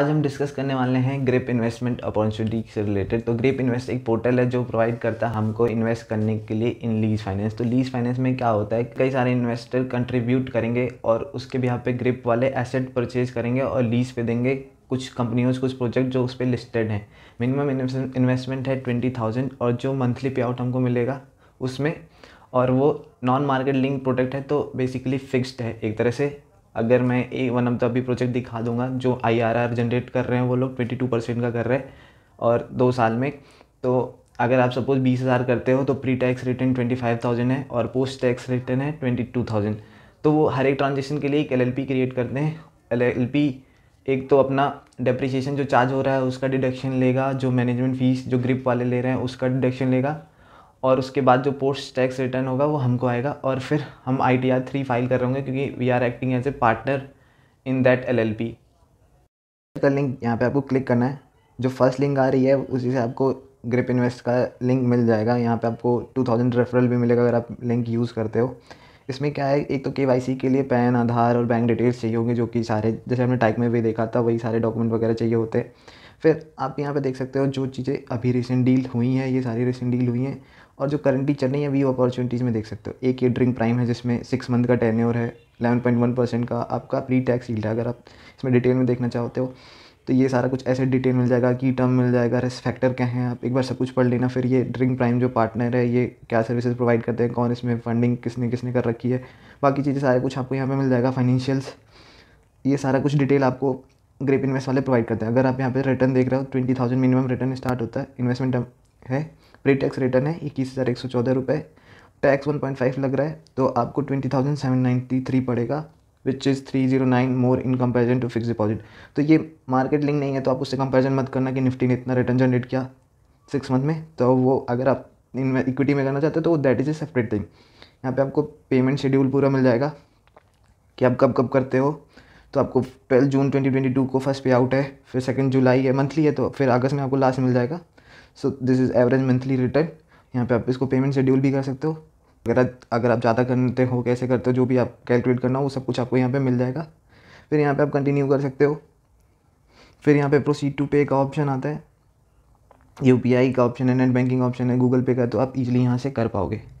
आज हम डिस्कस करने वाले हैं ग्रेप इन्वेस्टमेंट अपॉर्चुनिटी से रिलेटेड तो ग्रेप इन्वेस्ट एक पोर्टल है जो प्रोवाइड करता है हमको इन्वेस्ट करने के लिए इन लीज फाइनेंस तो लीज फाइनेंस में क्या होता है कई सारे इन्वेस्टर कंट्रीब्यूट करेंगे और उसके भी यहाँ पे ग्रेप वाले एसेट परचेज करेंगे और लीज पे देंगे कुछ कंपनियों कुछ प्रोजेक्ट जो उस पर लिस्टेड हैं मिनिमम इन्वेस्टमेंट है ट्वेंटी थाउजेंड और जो मंथली पे आउट हमको मिलेगा उसमें और वो नॉन मार्केट लिंक प्रोडक्ट है तो बेसिकली फिक्स्ड है एक तरह से अगर मैं ए वन ऑफ द अभी प्रोजेक्ट दिखा दूंगा जो आर जनरेट कर रहे हैं वो लोग ट्वेंटी टू परसेंट का कर रहे हैं और दो साल में तो अगर आप सपोज बीस हज़ार करते हो तो pre tax return twenty five thousand है और पोस्ट टैक्स रिटर्न है ट्वेंटी टू थाउजेंड तो वो हर एक ट्रांजेक्शन के लिए एक एल एल पी क्रिएट करते हैं एल एल पी एक तो अपना डेप्रिसिएशन जो चार्ज हो रहा है उसका डिडक्शन लेगा जो मैनेजमेंट फीस जो ग्रिप वाले ले रहे हैं उसका डिडक्शन लेगा और उसके बाद जो पोस्ट टैक्स रिटर्न होगा वो हमको आएगा और फिर हम I T R three file कर रहे होंगे क्योंकि we are acting as a partner in that L L P का लिंक यहाँ पे आपको क्लिक करना है जो फर्स्ट लिंक आ रही है उसी से आपको ग्रिप इन्वेस्ट का लिंक मिल जाएगा यहाँ पे आपको टू थाउजेंड रेफरल भी मिलेगा अगर आप लिंक यूज़ करते हो इसमें क्या है एक तो के के लिए पैन आधार और बैंक डिटेल्स चाहिए होंगे जो कि सारे जैसे हमने टाइप में भी देखा था वही सारे डॉक्यूमेंट वगैरह चाहिए होते हैं फिर आप यहाँ पे देख सकते हो जो चीज़ें अभी रिसेंट डील हुई हैं ये सारी रिसेंट डील हुई हैं और जो करंटली चल रही है अभी अपॉर्चुनिटीज़ में देख सकते हो एक ये ड्रिंग प्राइम है जिसमें सिक्स मंथ का टेन्योर है एलेवन पॉइंट वन परसेंट का आपका प्री टैक्स ईल्ड है अगर आप इसमें डिटेल में देखना चाहते हो तो ये सारा कुछ ऐसे डिटेल मिल जाएगा की टर्म मिल जाएगा रिस्क फैक्टर क्या है आप एक बार सब कुछ पढ़ लेना फिर ये ड्रिंग प्राइम जो पार्टनर है ये क्या सर्विसेज प्रोवाइड करते हैं कौन इसमें फंडिंग किसने किसने कर रखी है बाकी चीज़ें सारे कुछ आपको यहाँ पर मिल जाएगा फाइनेंशियल्स ये सारा कुछ डिटेल आपको ग्रेप इन्वेस्ट वाले प्रोवाइड करते हैं अगर आप यहाँ पे रिटर्न देख रहे हो twenty thousand minimum return start होता है इन्वेस्टमेंट है प्री टैक्स रिटर्न है इक्कीस हज़ार एक सौ चौदह रुपये टैक्स वन पॉइंट फाइव लग रहा है तो आपको twenty thousand seven ninety three पड़ेगा which is three zero nine more in comparison to fix deposit तो ये मार्केट लिंक नहीं है तो आप उससे कंपेरिजन मत करना कि निफ्टी ने इतना रिटर्न जनरेट किया सिक्स मंथ में तो वो अगर आप इन इक्विटी में करना चाहते हो तो that is a separate thing यहाँ पे आपको पेमेंट शेड्यूल पूरा मिल जाएगा कि आप कब कब करते हो तो आपको twelve June twenty twenty two को फर्स्ट पे आउट है फिर सेकेंड जुलाई है मंथली है तो फिर अगस्त में आपको लास्ट मिल जाएगा so this is average monthly return यहाँ पे आप इसको पेमेंट शेड्यूल भी कर सकते हो अगर अगर आप ज़्यादा करते हो कैसे करते हो जो भी आप कैलकुलेट करना हो वो सब कुछ आपको यहाँ पे मिल जाएगा फिर यहाँ पे आप कंटिन्यू कर सकते हो फिर यहाँ पे प्रोसीड टू पे का ऑप्शन आता है यू का ऑप्शन है नेट बैंकिंग ऑप्शन है गूगल पे का तो आप इजीली यहाँ से कर पाओगे